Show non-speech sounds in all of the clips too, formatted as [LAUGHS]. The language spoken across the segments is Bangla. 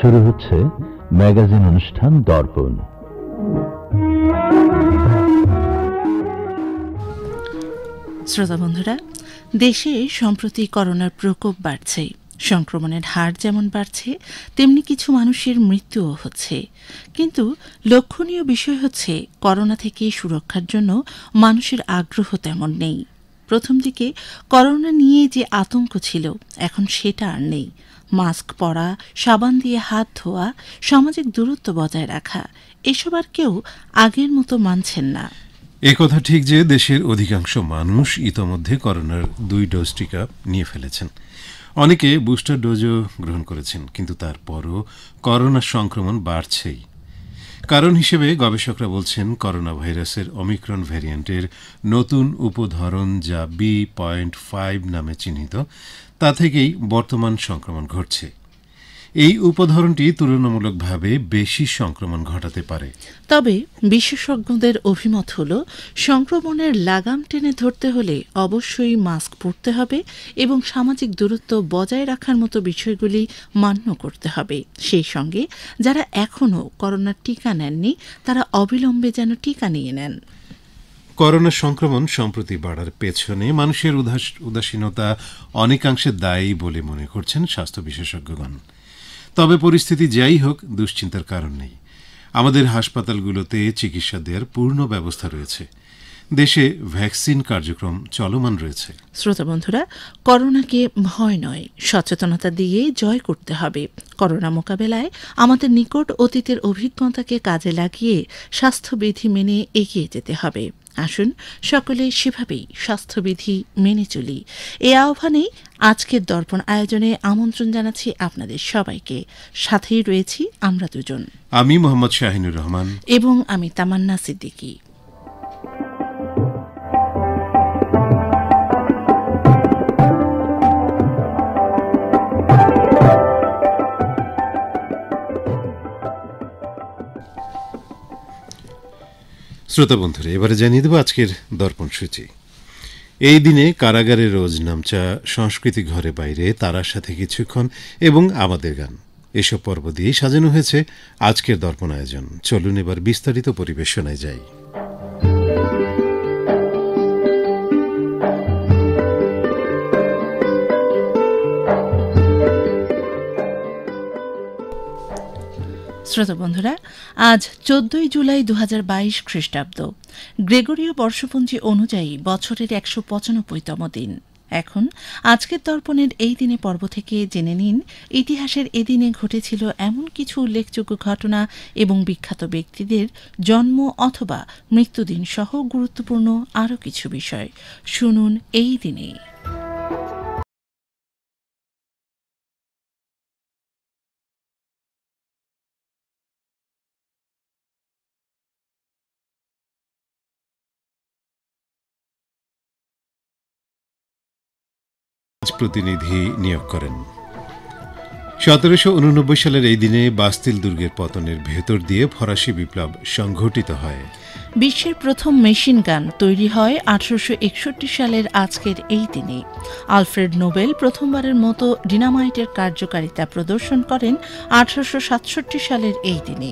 শুরু হচ্ছে ম্যাগাজিন অনুষ্ঠান দর্পণ শ্রোতা বন্ধুরা দেশে সম্প্রতি করোনার প্রকোপ বাড়ছে সংক্রমণের হার যেমন বাড়ছে তেমনি কিছু মানুষের মৃত্যুও হচ্ছে কিন্তু লক্ষণীয় বিষয় হচ্ছে করোনা থেকে সুরক্ষার জন্য মানুষের আগ্রহ তেমন নেই প্রথম দিকে করোনা নিয়ে যে আতঙ্ক ছিল এখন সেটা আর নেই মাস্ক পরা সাবান দিয়ে হাত ধোয়া সামাজিক দূরত্ব বজায় রাখা এসব আর কেউ আগের মতো মানছেন না একথা ঠিক যে দেশের অধিকাংশ মানুষ ইতোমধ্যে করোনার দুই ডোজ টিকা নিয়ে ফেলেছেন অনেকে বুস্টার ডোজও গ্রহণ করেছেন কিন্তু তারপরও করোনার সংক্রমণ বাড়ছেই কারণ হিসেবে গবেষকরা বলছেন করোনা ভাইরাসের অমিক্রন ভ্যারিয়েন্টের নতুন উপধরন যা বি পয়েন্ট ফাইভ নামে চিহ্নিত তা থেকেই বর্তমান সংক্রমণ ঘটছে এই উপধরনটি তুলনামূলকভাবে বেশি সংক্রমণ ঘটাতে পারে তবে বিশেষজ্ঞদের অভিমত হল সংক্রমণের লাগাম টেনে ধরতে হলে অবশ্যই মাস্ক পরতে হবে এবং সামাজিক দূরত্ব বজায় রাখার মতো বিষয়গুলি মান্য করতে হবে সেই সঙ্গে যারা এখনও করোনার টিকা নেননি তারা অবিলম্বে যেন টিকা নিয়ে নেন করোনা সংক্রমণ সম্প্রতি বাড়ার পেছনে মানুষের উদাসীনতা অনেকাংশে দায়ী বলে মনে করছেন স্বাস্থ্য বিশেষজ্ঞগণ তবে পরিস্থিতি যাই হোক দুশ্চিন্তার কারণ নেই আমাদের হাসপাতালগুলোতে চিকিৎসা দেওয়ার পূর্ণ ব্যবস্থা রয়েছে দেশে ভ্যাকসিন কার্যক্রম চলমান রয়েছে শ্রোতা বন্ধুরা করোনাকে ভয় নয় সচেতনতা দিয়ে জয় করতে হবে করোনা মোকাবেলায় আমাদের নিকট অতীতের অভিজ্ঞতাকে কাজে লাগিয়ে স্বাস্থ্যবিধি মেনে এগিয়ে যেতে হবে আসুন সকলে সেভাবেই স্বাস্থ্যবিধি মেনে চলি এ আহ্বানেই আজকের দর্পণ আয়োজনে আমন্ত্রণ জানাচ্ছি আপনাদের সবাইকে সাথেই রয়েছি আমরা দুজন আমি মোহাম্মদ শাহিনুর রহমান এবং আমি তামান্না সিদ্দিকী শ্রোতা বন্ধুরা এবারে জানিয়ে দেব আজকের দর্পণ সূচি এই দিনে কারাগারে রোজ নামচা সংস্কৃতি ঘরে বাইরে তারার সাথে কিছুক্ষণ এবং আমাদের গান এসব পর্ব দিয়েই সাজানো হয়েছে আজকের দর্পণ আয়োজন চলুন এবার বিস্তারিত পরিবেশনায় যাই শ্রোতা বন্ধুরা আজ চোদ্দই জুলাই দু বাইশ খ্রিস্টাব্দ গ্রেগরীয় বর্ষপঞ্জি অনুযায়ী বছরের একশো পঁচানব্বইতম দিন এখন আজকের দর্পণের এই দিনে পর্ব থেকে জেনে নিন ইতিহাসের এদিনে ঘটেছিল এমন কিছু উল্লেখযোগ্য ঘটনা এবং বিখ্যাত ব্যক্তিদের জন্ম অথবা মৃত্যুদিন সহ গুরুত্বপূর্ণ আরও কিছু বিষয় শুনুন এই দিনে প্রতিনিধি নিয়োগ করেন সতেরোশো উননব্বই সালের এই দিনে বাস্তিল দুর্গের পতনের ভেতর দিয়ে ফরাসি বিপ্লব সংঘটিত হয় বিশ্বের প্রথম মেশিন গান তৈরি হয় আঠারোশো সালের আজকের এই দিনে আলফ্রেড নোবেল প্রথমবারের মতো ডিনামাইটের কার্যকারিতা প্রদর্শন করেন আঠারোশো সালের এই দিনে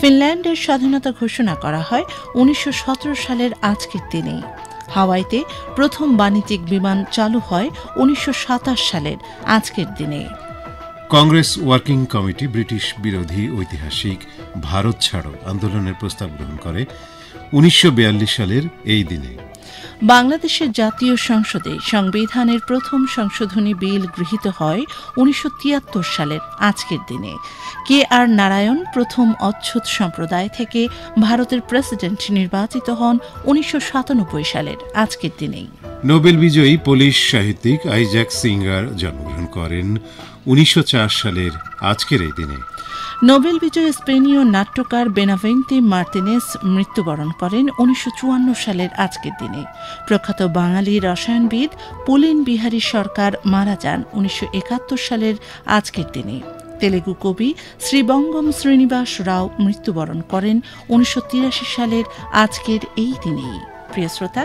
ফিনল্যান্ডের স্বাধীনতা ঘোষণা করা হয় উনিশশো সালের আজকের দিনে হাওয়াইতে প্রথম বাণিজ্যিক বিমান চালু হয় উনিশশো সালের আজকের দিনে কংগ্রেস ওয়ার্কিং কমিটি ব্রিটিশ বিরোধী ঐতিহাসিক ভারত ছাড়ো আন্দোলনের প্রস্তাব গ্রহণ করে উনিশশো সালের এই দিনে বাংলাদেশের জাতীয় সংসদে সংবিধানের প্রথম সংশোধনী বিল গৃহীত হয় উনিশশো সালের আজকের দিনে কে আর নারায়ণ প্রথম অচ্ছুত সম্প্রদায় থেকে ভারতের প্রেসিডেন্ট নির্বাচিত হন উনিশশো সালের আজকের দিনেই নোবেল বিজয়ী পোলিশ সাহিত্যিক আইজাক সিঙ্গার জন্মগ্রহণ করেন উনিশশো সালের আজকের এই দিনে নোবেল বিজয়ী স্পেনীয় নাট্যকার বেনাভেন্তি মার্তিনেস মৃত্যুবরণ করেন উনিশশো সালের আজকের দিনে প্রখ্যাত বাঙালি রসায়নবিদ পুলিন বিহারী সরকার মারা যান উনিশশো সালের আজকের দিনে তেলেগু কবি শ্রীবঙ্গম শ্রীনিবাস রাও মৃত্যুবরণ করেন উনিশশো সালের আজকের এই দিনেই প্রিয় শ্রোতা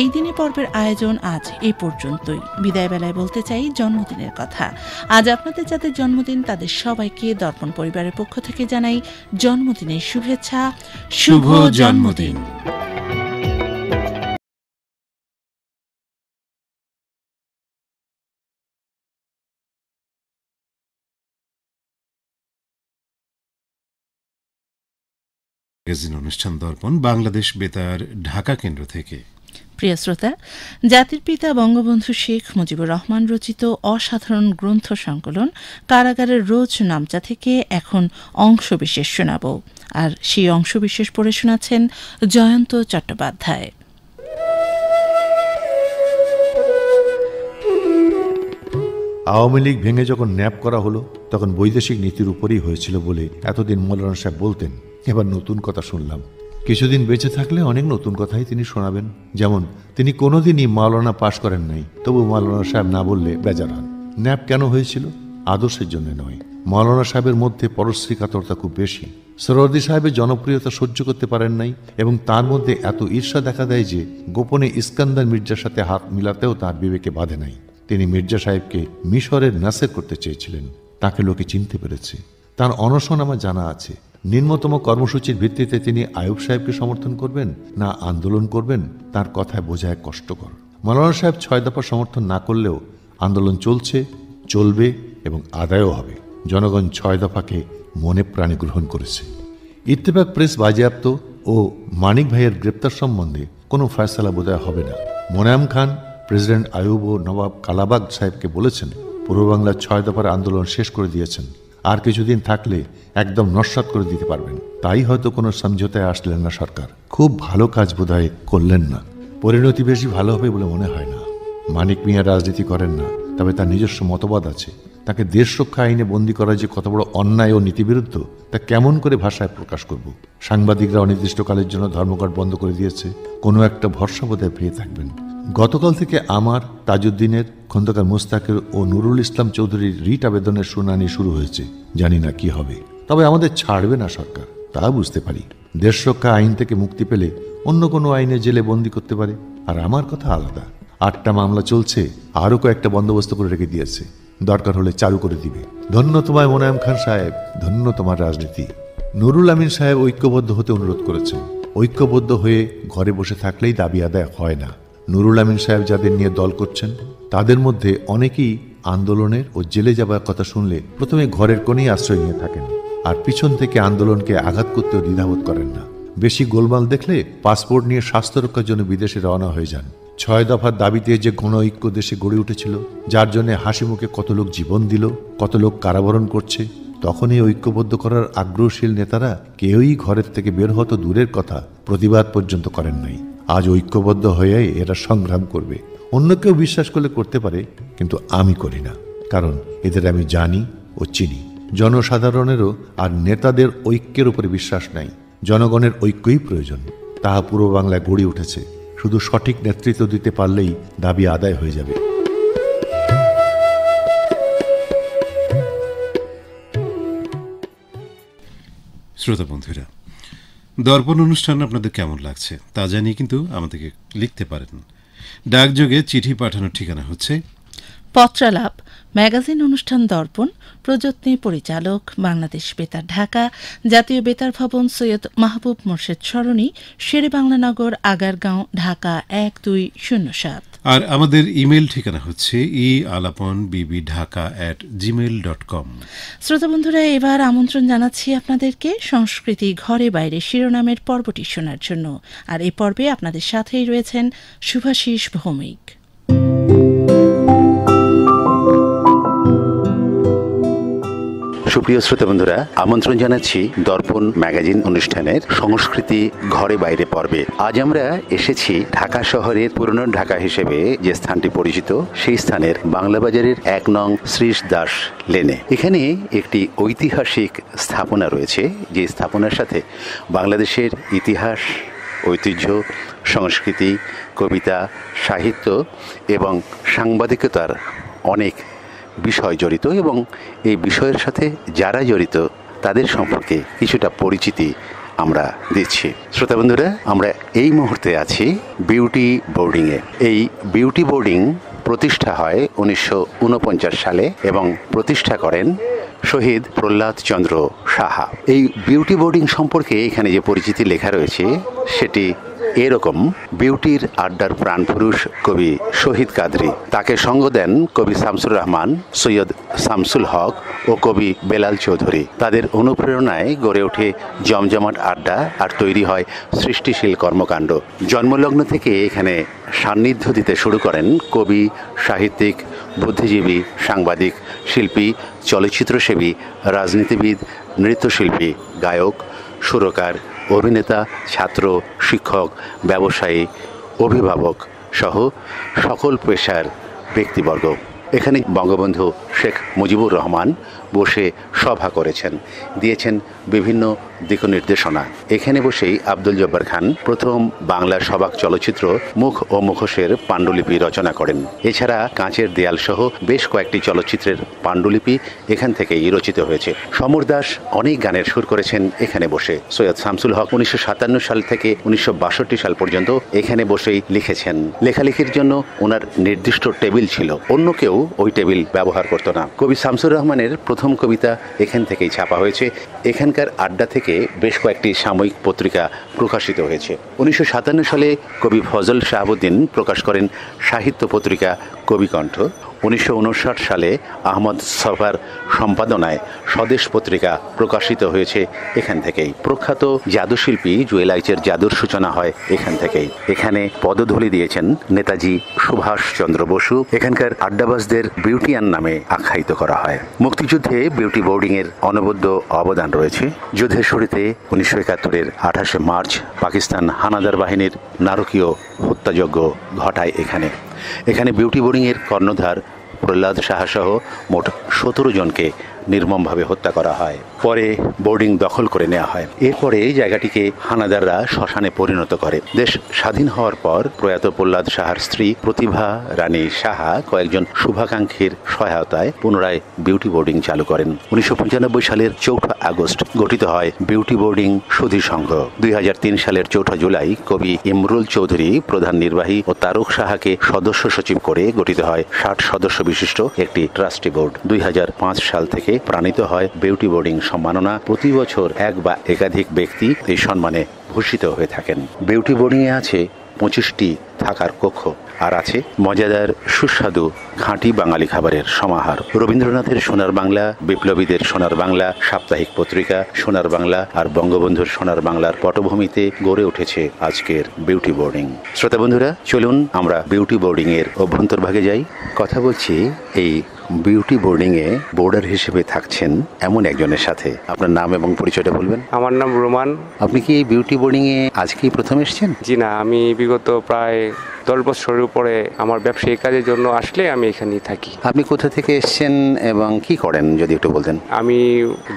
এই দিনে পর্বের আয়োজন আজ এ পর্যন্তই বিদায় বেলায় বলতে চাই জন্মদিনের কথা আজ আপনাদের যাদের জন্মদিন তাদের সবাইকে দর্পণ পরিবারের পক্ষ থেকে জানাই জন্মদিনের শুভেচ্ছা শুভ জন্মদিন ম্যাগাজিন অনুষ্ঠান দর্পণ বাংলাদেশ বেতার ঢাকা কেন্দ্র থেকে প্রিয় শ্রোতা জাতির পিতা বঙ্গবন্ধু শেখ মুজিবুর রহমান রচিত অসাধারণ গ্রন্থ সংকলন কারাগারের রোজ নামচা থেকে এখন অংশবিশেষ শোনাব আর সেই অংশবিশেষ পড়ে শোনাচ্ছেন জয়ন্ত চট্টোপাধ্যায় আওয়ামী লীগ ভেঙে যখন ন্যাপ করা হলো তখন বৈদেশিক নীতির উপরেই হয়েছিল বলে এতদিন মৌলানা সাহেব বলতেন এবার নতুন কথা শুনলাম কিছুদিন বেঁচে থাকলে অনেক নতুন কথাই তিনি শোনাবেন যেমন তিনি কোনোদিনই মাওলানা পাশ করেন নাই তবু মাওলানা সাহেব না বললে বেজার হন ন্যাপ কেন হয়েছিল আদর্শের জন্য নয় মাওলানা সাহেবের মধ্যে পরশ্রী কাতরতা খুব বেশি সরোয়ার্দি সাহেবের জনপ্রিয়তা সহ্য করতে পারেন নাই এবং তার মধ্যে এত ঈর্ষা দেখা দেয় যে গোপনে ইস্কান্দার মির্জার সাথে হাত মিলাতেও তার বিবেকে বাধে নাই তিনি মির্জা সাহেবকে মিশরের নাসের করতে চেয়েছিলেন তাকে লোকে চিনতে পেরেছে তার অনশন আমার জানা আছে নিম্নতম কর্মসূচির ভিত্তিতে তিনি আয়ুব সাহেবকে সমর্থন করবেন না আন্দোলন করবেন তার কথায় বোঝায় কষ্টকর মৌলানা সাহেব ছয় দফা সমর্থন না করলেও আন্দোলন চলছে চলবে এবং আদায়ও হবে জনগণ ছয় দফাকে মনে প্রাণে গ্রহণ করেছে ইত্তেফাক প্রেস বাজেয়াপ্ত ও মানিক ভাইয়ের গ্রেপ্তার সম্বন্ধে কোনো ফয়সলা বোধহয় হবে না মোনায়াম খান প্রেসিডেন্ট আয়ুব ও নবাব কালাবাগ সাহেবকে বলেছেন পূর্ব বাংলার ছয় দফার আন্দোলন শেষ করে দিয়েছেন আর কিছুদিন থাকলে একদম নস্বাত করে দিতে পারবেন তাই হয়তো কোনো সমঝোতায় আসলেন না সরকার খুব ভালো কাজ বোধহয় করলেন না পরিণতি বেশি ভালো হবে বলে মনে হয় না মানিক মিয়া রাজনীতি করেন না তবে তার নিজস্ব মতবাদ আছে তাকে দেশ রক্ষা আইনে বন্দি করা যে কত বড় অন্যায় ও নীতিবিরুদ্ধ তা কেমন করে ভাষায় প্রকাশ করব সাংবাদিকরা অনির্দিষ্টকালের জন্য ধর্মঘট বন্ধ করে দিয়েছে কোনো একটা ভরসা বোধহয় পেয়ে থাকবেন গতকাল থেকে আমার তাজউদ্দিনের খন্দকার মোস্তাকের ও নুরুল ইসলাম চৌধুরীর রিট আবেদনের শুনানি শুরু হয়েছে জানি না কি হবে তবে আমাদের ছাড়বে না সরকার তা বুঝতে পারি দেশ রক্ষা আইন থেকে মুক্তি পেলে অন্য কোনো আইনে জেলে বন্দি করতে পারে আর আমার কথা আলাদা আটটা মামলা চলছে আরও কয়েকটা বন্দোবস্ত করে রেখে দিয়েছে দরকার হলে চালু করে দিবে ধন্য তোমায় মোনায়ম খান সাহেব ধন্য তোমার রাজনীতি নুরুল আমিন সাহেব ঐক্যবদ্ধ হতে অনুরোধ করেছেন ঐক্যবদ্ধ হয়ে ঘরে বসে থাকলেই দাবি আদায় হয় না নুরুল আমিন সাহেব যাদের নিয়ে দল করছেন তাদের মধ্যে অনেকেই আন্দোলনের ও জেলে যাবার কথা শুনলে প্রথমে ঘরের কোনেই আশ্রয় নিয়ে থাকেন আর পিছন থেকে আন্দোলনকে আঘাত করতেও দ্বিধাবোধ করেন না বেশি গোলমাল দেখলে পাসপোর্ট নিয়ে স্বাস্থ্য রক্ষার জন্য বিদেশে রওনা হয়ে যান ছয় দফার দাবিতে যে গণ ঐক্য দেশে গড়ে উঠেছিল যার জন্য হাসি মুখে কত লোক জীবন দিল কত লোক কারাবরণ করছে তখন এই ঐক্যবদ্ধ করার আগ্রহশীল নেতারা কেউই ঘরের থেকে বের হতো দূরের কথা প্রতিবাদ পর্যন্ত করেন নাই আজ ঐক্যবদ্ধ হয়ে এরা সংগ্রাম করবে অন্য কেউ বিশ্বাস করলে করতে পারে কিন্তু আমি করি না কারণ এদের আমি জানি ও চিনি জনসাধারণেরও আর নেতাদের ঐক্যের উপরে বিশ্বাস নাই জনগণের ঐক্যই প্রয়োজন তাহা পূর্ব বাংলায় গড়ে উঠেছে শুধু সঠিক নেতৃত্ব দিতে পারলেই দাবি আদায় হয়ে যাবে শ্রোতা বন্ধুরা দর্পণ অনুষ্ঠান আপনাদের কেমন লাগছে তা জানিয়ে কিন্তু আমাদেরকে লিখতে পারেন ডাকযোগে চিঠি পাঠানোর ঠিকানা হচ্ছে পত্রালাপ ম্যাগাজিন অনুষ্ঠান দর্পণ প্রযত্নে পরিচালক বাংলাদেশ বেতার ঢাকা জাতীয় বেতার ভবন সৈয়দ মাহবুব মোর্শেদ সরণি শেরে বাংলানগর আগারগাঁও ঢাকা এক দুই শূন্য সাত আর আমাদের ইমেল ঠিকানা হচ্ছে e Alapon BB Dhaka at Gmail dot com শ্রোতা বন্ধুরা এবার আমন্ত্রণ জানাচ্ছি আপনাদেরকে সংস্কৃতি ঘরে বাইরে শিরোনামের পর্বটি শোনার জন্য আর এ পর্বে আপনাদের সাথেই রয়েছেন শুভাশিস ভৌমিক সুপ্রিয় শ্রোতা বন্ধুরা আমন্ত্রণ জানাচ্ছি দর্পণ ম্যাগাজিন অনুষ্ঠানের সংস্কৃতি ঘরে বাইরে পর্বে আজ আমরা এসেছি ঢাকা শহরের পুরনো ঢাকা হিসেবে যে স্থানটি পরিচিত সেই স্থানের বাংলা বাজারের এক নং শ্রীশ দাস লেনে এখানে একটি ঐতিহাসিক স্থাপনা রয়েছে যে স্থাপনার সাথে বাংলাদেশের ইতিহাস ঐতিহ্য সংস্কৃতি কবিতা সাহিত্য এবং সাংবাদিকতার অনেক বিষয় জড়িত এবং এই বিষয়ের সাথে যারা জড়িত তাদের সম্পর্কে কিছুটা পরিচিতি আমরা দিচ্ছি শ্রোতা বন্ধুরা আমরা এই মুহূর্তে আছি বিউটি বোর্ডিংয়ে এই বিউটি বোর্ডিং প্রতিষ্ঠা হয় উনিশশো সালে এবং প্রতিষ্ঠা করেন শহীদ প্রহ্লাদ চন্দ্র সাহা এই বিউটি বোর্ডিং সম্পর্কে এখানে যে পরিচিতি লেখা রয়েছে সেটি এরকম বিউটির আড্ডার প্রাণপুরুষ কবি শহীদ কাদরি তাকে সঙ্গ দেন কবি শামসুর রহমান সৈয়দ শামসুল হক ও কবি বেলাল চৌধুরী তাদের অনুপ্রেরণায় গড়ে ওঠে জমজমাট আড্ডা আর তৈরি হয় সৃষ্টিশীল কর্মকাণ্ড জন্মলগ্ন থেকে এখানে সান্নিধ্য দিতে শুরু করেন কবি সাহিত্যিক বুদ্ধিজীবী সাংবাদিক শিল্পী চলচ্চিত্রসেবী রাজনীতিবিদ নৃত্যশিল্পী গায়ক সুরকার অভিনেতা ছাত্র শিক্ষক ব্যবসায়ী অভিভাবক সহ সকল পেশার ব্যক্তিবর্গ এখানে বঙ্গবন্ধু শেখ মুজিবুর রহমান বসে সভা করেছেন দিয়েছেন বিভিন্ন দিক নির্দেশনা এখানে বসেই আব্দুল জব্বার খান প্রথম বাংলা সবাক চলচ্চিত্র মুখ ও মুখোশের পাণ্ডুলিপি রচনা করেন এছাড়া কাঁচের দেয়াল সহ বেশ কয়েকটি চলচ্চিত্রের পাণ্ডুলিপি এখান থেকেই রচিত হয়েছে সমর দাস অনেক গানের সুর করেছেন এখানে বসে সৈয়দ শামসুল হক উনিশশো সাল থেকে উনিশশো সাল পর্যন্ত এখানে বসেই লিখেছেন লেখালেখির জন্য ওনার নির্দিষ্ট টেবিল ছিল অন্য কেউ ওই টেবিল ব্যবহার করত না কবি শামসুর রহমানের প্রথম প্রথম কবিতা এখান থেকেই ছাপা হয়েছে এখানকার আড্ডা থেকে বেশ কয়েকটি সাময়িক পত্রিকা প্রকাশিত হয়েছে উনিশশো সালে কবি ফজল শাহাবুদ্দিন প্রকাশ করেন সাহিত্য পত্রিকা কবিকণ্ঠ উনিশশো সালে আহমদ সফার সম্পাদনায় স্বদেশ পত্রিকা প্রকাশিত হয়েছে এখান থেকেই প্রখ্যাত জাদুশিল্পী জুয়েলাইচের জাদুর সূচনা হয় এখান থেকেই এখানে পদধূলি দিয়েছেন নেতাজি সুভাষচন্দ্র বসু এখানকার আড্ডাবাসদের বিউটিয়ান নামে আখ্যায়িত করা হয় মুক্তিযুদ্ধে বিউটি বোর্ডিংয়ের অনবদ্য অবদান রয়েছে যুদ্ধের শুরুতে উনিশশো একাত্তরের আঠাশে মার্চ পাকিস্তান হানাদার বাহিনীর নারকীয় হত্যাযজ্ঞ ঘটায় এখানে এখানে বিউটি বোর্ডিংয়ের কর্ণধার প্রহ্লাদ সাহাসহ মোট সতেরো জনকে নির্মমভাবে হত্যা করা হয় পরে বোর্ডিং দখল করে নেওয়া হয় এরপরে এই জায়গাটিকে হানাদাররা শ্মশানে পরিণত করে দেশ স্বাধীন হওয়ার পর প্রয়াত প্রহ্লাদ সাহার স্ত্রী প্রতিভা রানী সাহা কয়েকজন শুভাকাঙ্ক্ষীর সহায়তায় পুনরায় বিউটি বোর্ডিং চালু করেন উনিশশো সালের চৌঠা আগস্ট গঠিত হয় বিউটি বোর্ডিং সুধী সংঘ দুই সালের চৌঠা জুলাই কবি ইমরুল চৌধুরী প্রধান নির্বাহী ও তারক সাহাকে সদস্য সচিব করে গঠিত হয় ষাট সদস্য বিশিষ্ট একটি ট্রাস্টি বোর্ড দুই সাল থেকে থেকে প্রাণিত হয় বিউটি বোর্ডিং সম্মাননা প্রতি বছর এক বা একাধিক ব্যক্তি এই সম্মানে ভূষিত হয়ে থাকেন বিউটি বোর্ডিংয়ে আছে পঁচিশটি থাকার কক্ষ আর আছে মজাদার সুস্বাদু খাঁটি বাঙালি খাবারের সমাহার রবীন্দ্রনাথের সোনার বাংলা বিপ্লবীদের সোনার বাংলা সাপ্তাহিক পত্রিকা সোনার বাংলা আর বঙ্গবন্ধুর সোনার বাংলার পটভূমিতে গড়ে উঠেছে আজকের বিউটি বোর্ডিং শ্রোতা বন্ধুরা চলুন আমরা বিউটি বোর্ডিং এর অভ্যন্তরভাগে যাই কথা বলছি এই বিউটি বোর্ডিংয়ে বোর্ডার হিসেবে থাকছেন এমন একজনের সাথে আপনার নাম এবং পরিচয়টা বলবেন আমার নাম রোমান আপনি কি এই বিউটি বোর্ডিংয়ে আজকেই প্রথম এসেছেন জি না আমি বিগত প্রায় দশ বছরের পরে আমার ব্যবসায়ী কাজের জন্য আসলে আমি এখানেই থাকি আপনি কোথা থেকে এসছেন এবং কি করেন যদি একটু বলতেন আমি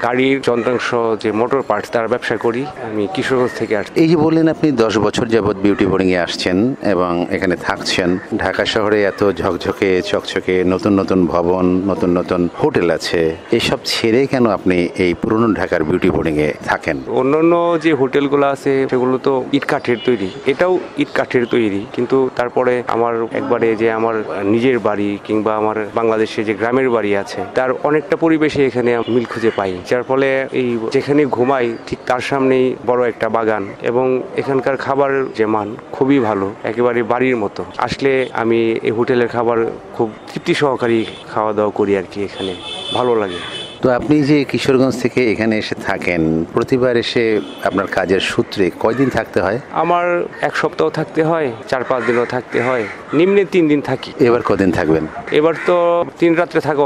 গাড়ির যন্ত্রাংশ যে মোটর পার্ট তার ব্যবসা করি আমি কিশোরগঞ্জ থেকে আসছি এই যে বললেন আপনি দশ বছর যাবৎ বিউটি বোর্ডিংয়ে আসছেন এবং এখানে থাকছেন ঢাকা শহরে এত ঝকঝকে চকচকে নতুন নতুন ভবন নতুন নতুন হোটেল আছে এসব ছেড়ে কেন আপনি এই পুরনো ঢাকার বিউটি বোর্ডিংয়ে থাকেন অন্যান্য যে হোটেলগুলো আছে সেগুলো তো ইট কাঠের তৈরি এটাও ইট কাঠের তৈরি কিন্তু তারপরে আমার একবারে যে আমার নিজের বাড়ি কিংবা আমার বাংলাদেশে যে গ্রামের বাড়ি আছে তার অনেকটা পরিবেশে এখানে মিল খুঁজে পাই যার ফলে এই যেখানে ঘুমাই ঠিক তার সামনেই বড় একটা বাগান এবং এখানকার খাবার যে মান খুবই ভালো একেবারে বাড়ির মতো আসলে আমি এই হোটেলের খাবার খুব তৃপ্তি সহকারী খাওয়া দাওয়া করি আর কি এখানে ভালো লাগে তো আপনি যে কিশোরগঞ্জ থেকে এখানে এসে থাকেন প্রতিবার এসে আপনার কাজের সূত্রে কয়দিন থাকতে হয় আমার এক সপ্তাহ থাকতে হয় চার পাঁচ দিনও থাকতে হয় নিম্নে তিন দিন থাকি এবার কদিন থাকবেন এবার তো তিন রাত্রে থাকা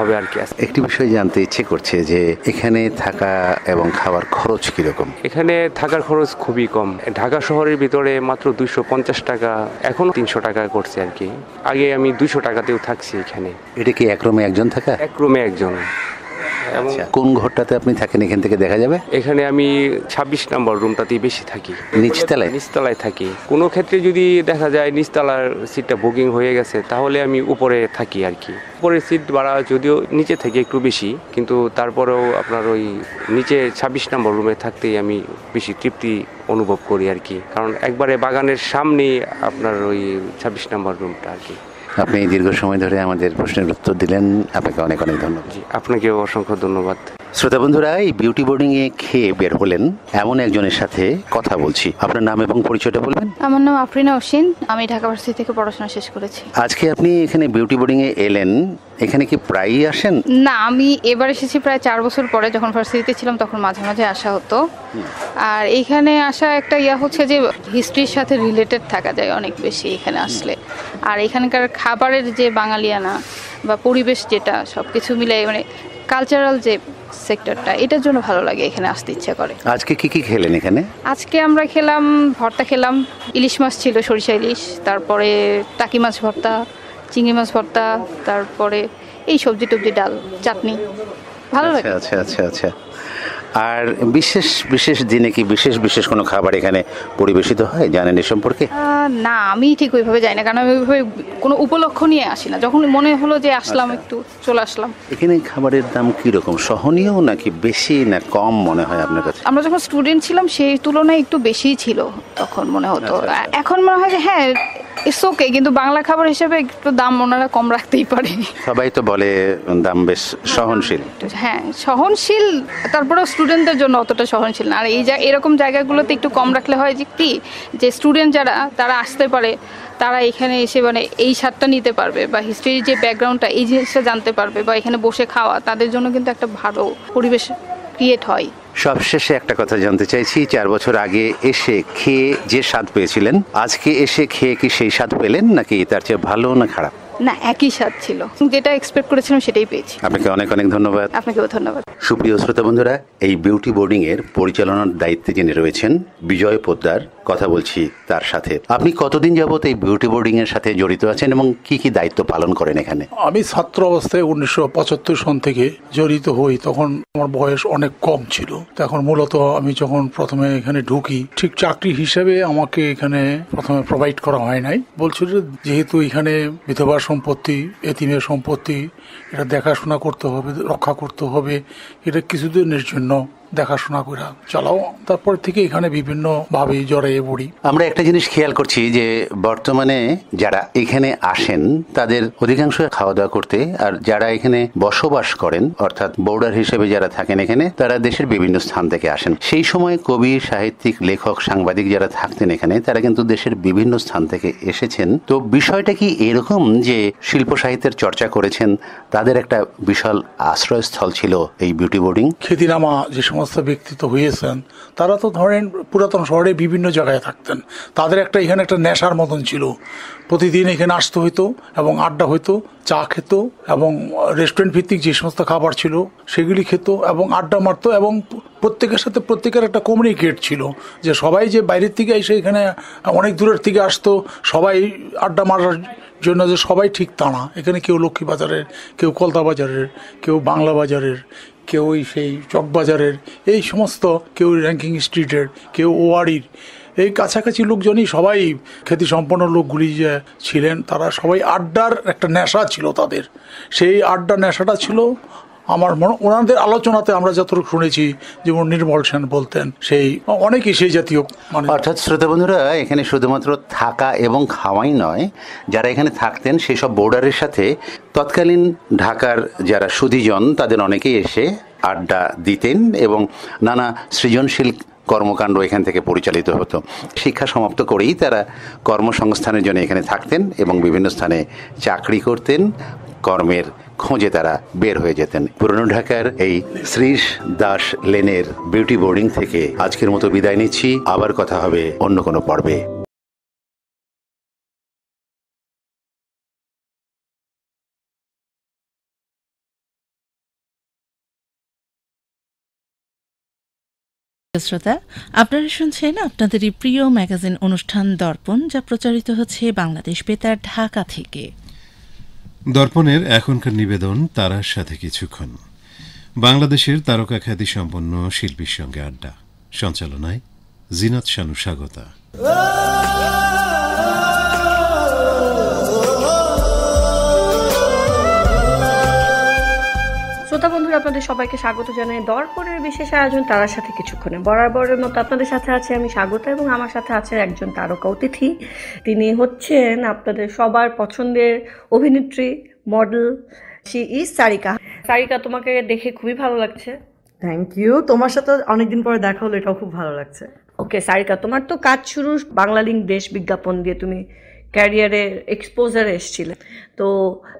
হবে আর কি একটি বিষয় জানতে ইচ্ছে করছে যে এখানে থাকা এবং খাওয়ার খরচ কিরকম এখানে থাকার খরচ খুবই কম ঢাকা শহরের ভিতরে মাত্র দুইশো পঞ্চাশ টাকা এখন তিনশো টাকা করছে আর কি আগে আমি দুইশো টাকাতেও থাকছি এখানে এটা কি একরমে একজন থাকা এক একজন আচ্ছা। কোন ঘরটাতে আপনি থাকেন এখান থেকে দেখা যাবে এখানে আমি ২৬ নম্বর রুমটাতেই বেশি থাকি নিচতলায় নিচতলায় থাকি কোনো ক্ষেত্রে যদি দেখা যায় নিচতলার সিটটা বুকিং হয়ে গেছে তাহলে আমি উপরে থাকি আর কি উপরের সিট বাড়া যদিও নিচে থেকে একটু বেশি কিন্তু তারপরেও আপনার ওই নিচে ২৬ নম্বর রুমে থাকতেই আমি বেশি তৃপ্তি অনুভব করি আর কি কারণ একবারে বাগানের সামনেই আপনার ওই ২৬ নম্বর রুমটা আর কি আপনি দীর্ঘ সময় ধরে আমাদের প্রশ্নের উত্তর দিলেন আপনাকে অনেক অনেক ধন্যবাদ আপনাকেও অসংখ্য ধন্যবাদ শ্রোতা বন্ধুরা এই বিউটি বোর্ডিং এ খেয়ে বের হলেন এমন একজনের সাথে কথা বলছি আপনার নাম এবং পরিচয়টা বলবেন আমার নাম আফরিনা অসিন আমি ঢাকা ভার্সিটি থেকে পড়াশোনা শেষ করেছি আজকে আপনি এখানে বিউটি বোর্ডিং এ এলেন এখানে কি প্রায়ই আসেন না আমি এবার এসেছি প্রায় চার বছর পরে যখন ভার্সিটিতে ছিলাম তখন মাঝে মাঝে আসা হতো আর এইখানে আসা একটা ইয়া হচ্ছে যে হিস্ট্রির সাথে রিলেটেড থাকা যায় অনেক বেশি এখানে আসলে আর এখানকার খাবারের যে বাঙালিয়ানা বা পরিবেশ যেটা সব কিছু মিলে মানে কালচারাল যে সেক্টরটা এটার জন্য ভালো লাগে এখানে আসতে ইচ্ছা করে আজকে কি কি খেলেন এখানে আজকে আমরা খেলাম ভর্তা খেলাম ইলিশ মাছ ছিল সরিষা ইলিশ তারপরে টাকি মাছ ভর্তা চিংড়ি মাছ ভর্তা তারপরে এই সবজি টবজি ডাল চাটনি ভালো আচ্ছা, লাগে আচ্ছা আচ্ছা আচ্ছা আর বিশেষ বিশেষ দিনে কি বিশেষ বিশেষ কোনো খাবার এখানে পরিবেশিত হয় জানেন এ সম্পর্কে না আমি ঠিক ওইভাবে যাই না কারণ আমি ওইভাবে কোনো উপলক্ষ নিয়ে আসি না যখন মনে হলো যে আসলাম আচ্ছা। একটু চলে আসলাম এখানে খাবারের দাম কীরকম সহনীয় নাকি বেশি না কম মনে হয় আপনার কাছে আমরা যখন স্টুডেন্ট ছিলাম সেই তুলনায় একটু বেশিই ছিল তখন মনে হতো আচ্ছা, আচ্ছা। এখন মনে হয় যে হ্যাঁ ইটস ওকে কিন্তু বাংলা খাবার হিসেবে একটু দাম ওনারা কম রাখতেই পারে সবাই তো বলে দাম বেশ সহনশীল হ্যাঁ সহনশীল তারপরেও স্টুডেন্টদের জন্য অতটা সহনশীল না আর এই যা এরকম জায়গাগুলোতে একটু কম রাখলে হয় যে কি যে স্টুডেন্ট যারা তারা আসতে পারে তারা এখানে এসে মানে এই স্বাদটা নিতে পারবে বা হিস্ট্রির যে ব্যাকগ্রাউন্ডটা এই জিনিসটা জানতে পারবে বা এখানে বসে খাওয়া তাদের জন্য কিন্তু একটা ভালো পরিবেশ ক্রিয়েট হয় সবশেষে একটা কথা জানতে চাইছি চার বছর আগে এসে খেয়ে যে স্বাদ পেয়েছিলেন আজকে এসে খেয়ে কি সেই স্বাদ পেলেন নাকি তার চেয়ে ভালো না খারাপ না একই স্বাদ ছিল যেটা এক্সপেক্ট করেছিলাম সেটাই পেয়েছি আপনাকে অনেক অনেক ধন্যবাদ আপনাকেও ধন্যবাদ সুপ্রিয় শ্রোতা বন্ধুরা এই বিউটি বোর্ডিং এর পরিচালনার দায়িত্বে যিনি রয়েছেন বিজয় পোদ্দার কথা বলছি তার সাথে আপনি কতদিন যাবত এই বিউটি বোর্ডিং এর সাথে জড়িত আছেন এবং কি কি দায়িত্ব পালন করেন এখানে আমি ছাত্র অবস্থায় উনিশশো পঁচাত্তর সন থেকে জড়িত হই তখন আমার বয়স অনেক কম ছিল তখন মূলত আমি যখন প্রথমে এখানে ঢুকি ঠিক চাকরি হিসেবে আমাকে এখানে প্রথমে প্রোভাইড করা হয় নাই বলছিল যেহেতু এখানে বিধবা সম্পত্তি এতিমের সম্পত্তি এটা দেখাশোনা করতে হবে রক্ষা করতে হবে এটা কিছুদিনের জন্য দেখাশোনা করে চালাও তারপর থেকে এখানে বিভিন্ন ভাবে জড়াইয়ে পড়ি আমরা একটা জিনিস খেয়াল করছি যে বর্তমানে যারা এখানে আসেন তাদের অধিকাংশ খাওয়া দাওয়া করতে আর যারা এখানে বসবাস করেন অর্থাৎ বোর্ডার হিসেবে যারা থাকেন এখানে তারা দেশের বিভিন্ন স্থান থেকে আসেন সেই সময় কবি সাহিত্যিক লেখক সাংবাদিক যারা থাকতেন এখানে তারা কিন্তু দেশের বিভিন্ন স্থান থেকে এসেছেন তো বিষয়টা কি এরকম যে শিল্প সাহিত্যের চর্চা করেছেন তাদের একটা বিশাল আশ্রয়স্থল ছিল এই বিউটি বোর্ডিং খেতিনামা যে সমস্ত সমস্ত ব্যক্তিত্ব হয়েছেন তারা তো ধরেন পুরাতন শহরে বিভিন্ন জায়গায় থাকতেন তাদের একটা এখানে একটা নেশার মতন ছিল প্রতিদিন এখানে আসতে হইতো এবং আড্ডা হইতো চা খেত এবং রেস্টুরেন্ট ভিত্তিক যে সমস্ত খাবার ছিল সেগুলি খেত এবং আড্ডা মারতো এবং প্রত্যেকের সাথে প্রত্যেকের একটা কমিউনিকেট ছিল যে সবাই যে বাইরের থেকে এসে এখানে অনেক দূরের থেকে আসতো সবাই আড্ডা মারার জন্য যে সবাই ঠিক তা না এখানে কেউ লক্ষ্মী বাজারের কেউ কলতা বাজারের কেউ বাংলা বাজারের কেউ ওই সেই চকবাজারের এই সমস্ত কেউ র্যাঙ্কিং স্ট্রিটের কেউ ওয়ারির এই কাছাকাছি লোকজনই সবাই খ্যাতি সম্পন্ন লোকগুলি যে ছিলেন তারা সবাই আড্ডার একটা নেশা ছিল তাদের সেই আড্ডা নেশাটা ছিল আমার মনে ওনাদের আলোচনাতে আমরা যতটুকু শুনেছি যেমন নির্মল সেন বলতেন সেই অনেকেই সেই জাতীয় মানে অর্থাৎ শ্রোতা বন্ধুরা এখানে শুধুমাত্র থাকা এবং খাওয়াই নয় যারা এখানে থাকতেন সেই সব বোর্ডারের সাথে তৎকালীন ঢাকার যারা সুদীজন তাদের অনেকেই এসে আড্ডা দিতেন এবং নানা সৃজনশীল কর্মকাণ্ড এখান থেকে পরিচালিত হতো শিক্ষা সমাপ্ত করেই তারা কর্মসংস্থানের জন্য এখানে থাকতেন এবং বিভিন্ন স্থানে চাকরি করতেন কর্মের খোঁজে তারা বের হয়ে যেতেন পুরনো ঢাকার এই শ্রীশ দাস লেনের বিউটি বোর্ডিং থেকে আজকের মতো বিদায় নিচ্ছি আবার কথা হবে অন্য কোনো পর্বে শ্রোতা আপনারা শুনছেন আপনাদেরই প্রিয় ম্যাগাজিন অনুষ্ঠান দর্পণ যা প্রচারিত হচ্ছে বাংলাদেশ বেতার ঢাকা থেকে দর্পণের এখনকার নিবেদন তারার সাথে কিছুক্ষণ বাংলাদেশের তারকা খ্যাতি সম্পন্ন শিল্পীর সঙ্গে আড্ডা সঞ্চালনায় জিনাত সানু স্বাগতা দর্শক আপনাদের সবাইকে স্বাগত জানাই দরপরের বিশেষ আয়োজন তার সাথে কিছুক্ষণে বরাবরের মতো আপনাদের সাথে আছে আমি স্বাগত এবং আমার সাথে আছে একজন তারকা অতিথি তিনি হচ্ছেন আপনাদের সবার পছন্দের অভিনেত্রী model she is Sarika Sarika তোমাকে দেখে খুবই ভালো লাগছে থ্যাংক ইউ তোমার সাথে অনেকদিন পরে দেখা হলো এটাও খুব ভালো লাগছে ওকে সারিকা তোমার তো কাজ শুরু বাংলালিং দেশ বিজ্ঞাপন দিয়ে তুমি ক্যারিয়ারে এক্সপোজারে এসেছিলে তো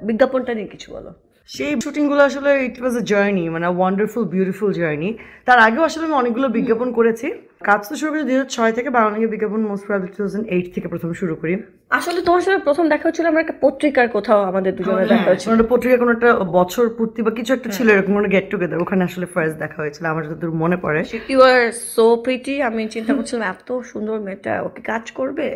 বিজ্ঞাপনটা নিয়ে কিছু বলো সেই শুটিংগুলো আসলে ইট ওয়াজ আ জার্নি মানে ওয়ান্ডারফুল বিউটিফুল জার্নি তার আগেও আসলে আমি অনেকগুলো বিজ্ঞাপন করেছি কাজ তো শুরু করি দুই হাজার ছয় থেকে বাংলাকে বিজ্ঞাপন most probably two thousand eight থেকে প্রথম শুরু করি আসলে তোমার সাথে প্রথম দেখা হচ্ছিল আমার একটা পত্রিকার কোথাও আমাদের দুজনের হ্যাঁ, দেখা হচ্ছিল একটা পত্রিকা কোনো একটা বছর পূর্তি বা কিছু একটা ছিল হ্যাঁ। এরকম কোনো গেট টুগেদার ওখানে আসলে ফার্স্ট দেখা হয়েছিল আমার যতদূর মনে পড়ে ইউ আর সো প্রিটি আমি চিন্তা করছিলাম এত সুন্দর মেয়েটা ওকে কাজ করবে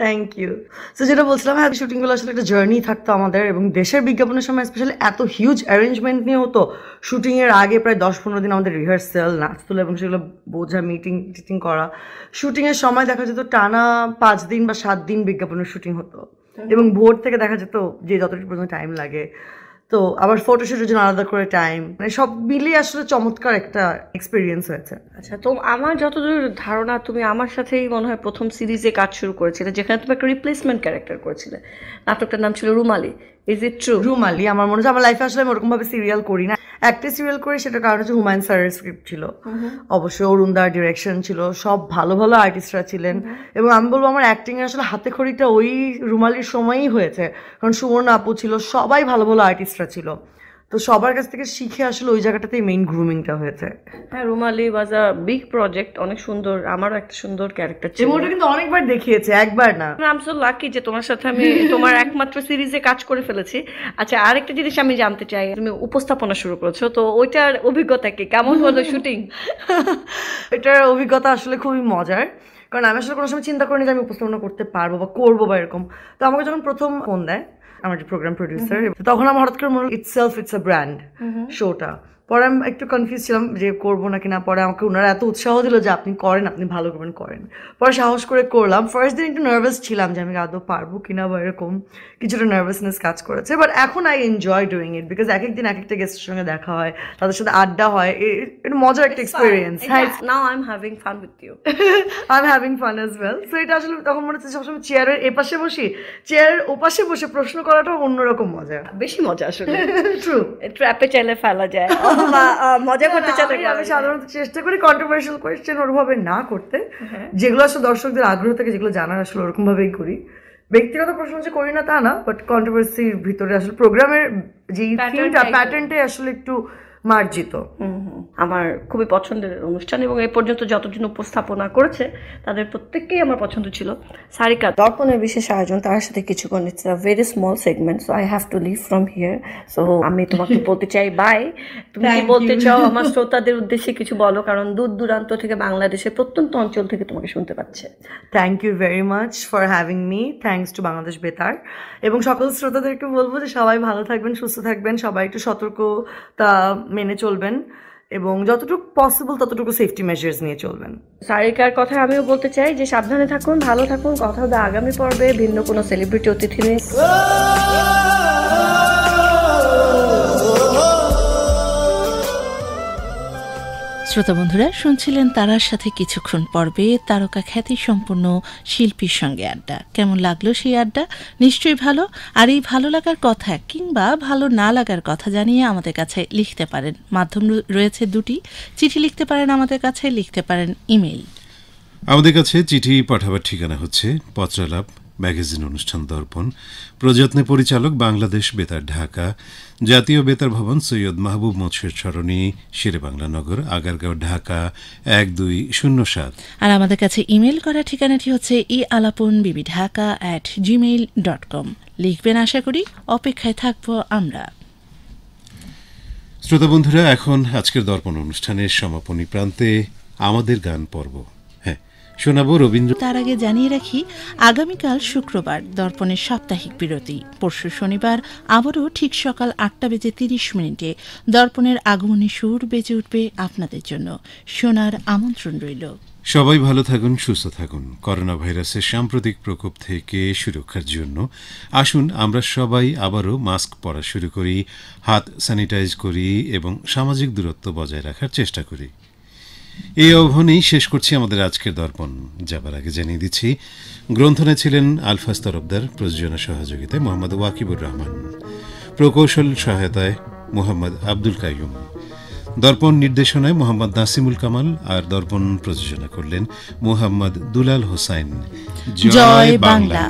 থ্যাংক ইউ সো যেটা বলছিলাম হ্যাঁ শুটিংগুলো আসলে একটা জার্নি থাকতো আমাদের এবং দেশের বিজ্ঞাপনের সময় স্পেশালি এত হিউজ অ্যারেঞ্জমেন্ট নিয়ে হতো শুটিংয়ের আগে প্রায় দশ পনেরো দিন আমাদের রিহার্সেল নাচ তুলে এবং সেগুলো বোঝা মিটিং টিটিং করা শুটিংয়ের সময় দেখা যেত টানা পাঁচ দিন বা সাত দিন বিজ্ঞাপনের শুটিং হতো হ্যাঁ। এবং ভোর থেকে দেখা যেত যে যতটুকু পর্যন্ত টাইম লাগে তো আবার ফটোশুটের জন্য আলাদা করে টাইম মানে সব মিলিয়ে আসলে চমৎকার একটা এক্সপিরিয়েন্স হয়েছে আচ্ছা তো আমার যতদূর ধারণা তুমি আমার সাথেই মনে হয় প্রথম সিরিজে কাজ শুরু করেছিলে যেখানে তুমি একটা রিপ্লেসমেন্ট ক্যারেক্টার করেছিলে নাটকটার নাম ছিল রুমালি ইজ ইট ট্রু রুমালি আমার মনে হচ্ছে আমার লাইফে আসলে আমি ওরকমভাবে সিরিয়াল করি না একটা সিরিয়াল করে সেটা কারণ হচ্ছে হুমায়ুন স্যারের স্ক্রিপ্ট ছিল mm-hmm. অবশ্যই অরুণ অরুণদার ডিরেকশন ছিল সব ভালো ভালো আর্টিস্টরা ছিলেন mm-hmm. এবং আমি বলবো আমার অ্যাক্টিং আসলে হাতে খড়িটা ওই রুমালির সময়ই হয়েছে কারণ সুবর্ণ আপু ছিল সবাই ভালো ভালো আর্টিস্টরা ছিল তো সবার কাছ থেকে শিখে আসলে ওই জায়গাটাতেই মেইন গ্রুমিংটা হয়েছে হ্যাঁ রুমালি ওয়াজ আ বিগ প্রজেক্ট অনেক সুন্দর আমারও একটা সুন্দর ক্যারেক্টার ছিল এমনটা কিন্তু অনেকবার দেখিয়েছে একবার না আই এম সো লাকি যে তোমার সাথে আমি তোমার একমাত্র সিরিজে কাজ করে ফেলেছি আচ্ছা আরেকটা জিনিস আমি জানতে চাই তুমি উপস্থাপনা শুরু করেছো তো ওইটার অভিজ্ঞতা কি কেমন হলো শুটিং [LAUGHS] এটার অভিজ্ঞতা আসলে খুবই মজার কারণ আমি আসলে কোনো সময় চিন্তা করিনি যে আমি উপস্থাপনা করতে পারবো বা করবো বা এরকম তো আমাকে যখন প্রথম ফোন দেয় আমার যে প্রোগ্রাম mm-hmm. প্রডিউসার তখন আমার হঠাৎ করে মনে হল it's self it's a brand শোটা পরে আমি একটু কনফিউজ ছিলাম যে করবো নাকি কিনা পরে আমাকে ওনারা এত উৎসাহ দিল যে আপনি করেন আপনি ভালো করবেন করেন পরে সাহস করে করলাম ফার্স্ট দিন একটু নার্ভাস ছিলাম যে আমি আদৌ পারবো কিনা বা এরকম কিছুটা নার্ভাসনেস কাজ করেছে বাট এখন I enjoy doing it because এক একদিন এক একটা গেস্টের সঙ্গে দেখা হয় তাদের সাথে আড্ডা হয় এটা মজার একটা এক্সপিরিয়েন্স হ্যাঁ now I am having fun with you I am having fun as well so এটা আসলে তখন মনে হচ্ছে সবসময় চেয়ারের এপাশে বসি চেয়ারের ওপাশে বসে প্রশ্ন করাটাও অন্যরকম মজা বেশি মজা আসলে ট্রু ট্র্যাপে চেলে ফেলা যায় [LAUGHS] মজা করতে চান আমি সাধারণত চেষ্টা করি কন্ট্রোভার্সিয়াল কোয়েশ্চেন ওরভাবে না করতে হ্যাঁ। যেগুলো আসলে দর্শকদের আগ্রহ থাকে যেগুলো জানার আসলে ওরকমভাবেই করি ব্যক্তিগত প্রশ্ন যে করি না তা না বাট কন্ট্রোভার্সির ভিতরে আসলে প্রোগ্রামের যে থিমটা প্যাটার্নটাই আসলে একটু মার্জিত আমার খুবই পছন্দের অনুষ্ঠান এবং এ পর্যন্ত যতজন উপস্থাপনা করেছে তাদের প্রত্যেককেই আমার পছন্দ ছিল সারিকা দর্পণের বিশেষ আয়োজন তার সাথে কিছুক্ষণ it's a very small segment so I have to leave from here so আমি তোমাকে [LAUGHS] বলতে চাই বাই তুমি কি বলতে চাও আমার শ্রোতাদের উদ্দেশ্যে কিছু বলো কারণ দূর দূরান্ত থেকে বাংলাদেশের প্রত্যন্ত অঞ্চল থেকে তোমাকে শুনতে পাচ্ছে thank you very much for having me thanks to Bangladesh Betar এবং সকল শ্রোতাদেরকে বলবো যে সবাই ভালো থাকবেন সুস্থ থাকবেন সবাই একটু সতর্কতা মেনে চলবেন এবং যতটুকু পসিবল ততটুকু সেফটি মেজার্স নিয়ে চলবেন সারিকার কথা আমিও বলতে চাই যে সাবধানে থাকুন ভালো থাকুন কথা হবে আগামী পর্বে ভিন্ন কোনো সেলিব্রিটি অতিথি নিয়ে শ্রোতা বন্ধুরা শুনছিলেন তারার সাথে কিছুক্ষণ পর্বে তারকা খ্যাতি সম্পূর্ণ শিল্পীর সঙ্গে আড্ডা কেমন লাগলো সেই আড্ডা নিশ্চয়ই ভালো আর এই ভালো লাগার কথা কিংবা ভালো না লাগার কথা জানিয়ে আমাদের কাছে লিখতে পারেন মাধ্যম রয়েছে দুটি চিঠি লিখতে পারেন আমাদের কাছে লিখতে পারেন ইমেল আমাদের কাছে চিঠি পাঠাবার ঠিকানা হচ্ছে পত্রালাপ ম্যাগাজিন অনুষ্ঠান দর্পণ প্রযত্নে পরিচালক বাংলাদেশ বেতার ঢাকা জাতীয় বেতার ভবন সৈয়দ মাহবুব মৎসের সরণি শেরেবাংলা নগর আগারগাঁও ঢাকা এক দুই শূন্য সাত আর আমাদের কাছে ইমেল করা ঠিকানাটি হচ্ছে e Alapon BB Dhaka at Gmail dot com লিখবেন আশা করি অপেক্ষায় থাকবো আমরা শ্রোতা বন্ধুরা এখন আজকের দর্পণ অনুষ্ঠানের সমাপনী প্রান্তে আমাদের গান পর্ব শোনাবো রবীন্দ্র তার আগে জানিয়ে রাখি আগামীকাল শুক্রবার দর্পণের সাপ্তাহিক বিরতি পরশু শনিবার আবারও ঠিক সকাল আটটা বেজে তিরিশ মিনিটে দর্পণের আগমনী সুর বেজে উঠবে আপনাদের জন্য শোনার আমন্ত্রণ রইল সবাই ভালো থাকুন সুস্থ থাকুন করোনা ভাইরাসের সাম্প্রতিক প্রকোপ থেকে সুরক্ষার জন্য আসুন আমরা সবাই আবারও মাস্ক পরা শুরু করি হাত স্যানিটাইজ করি এবং সামাজিক দূরত্ব বজায় রাখার চেষ্টা করি এই অভনেই শেষ করছি আমাদের আজকের দর্পণ যাবার আগে জানিয়ে দিচ্ছি গ্রন্থনে ছিলেন আলফাজ তরফদার প্রযোজনা সহযোগিতায় মোহাম্মদ ওয়াকিবুর রহমান প্রকৌশল সহায়তায় মোহাম্মদ আব্দুল কাইম দর্পণ নির্দেশনায় মোহাম্মদ নাসিমুল কামাল আর দর্পণ প্রযোজনা করলেন মোহাম্মদ দুলাল হোসাইন জয় বাংলা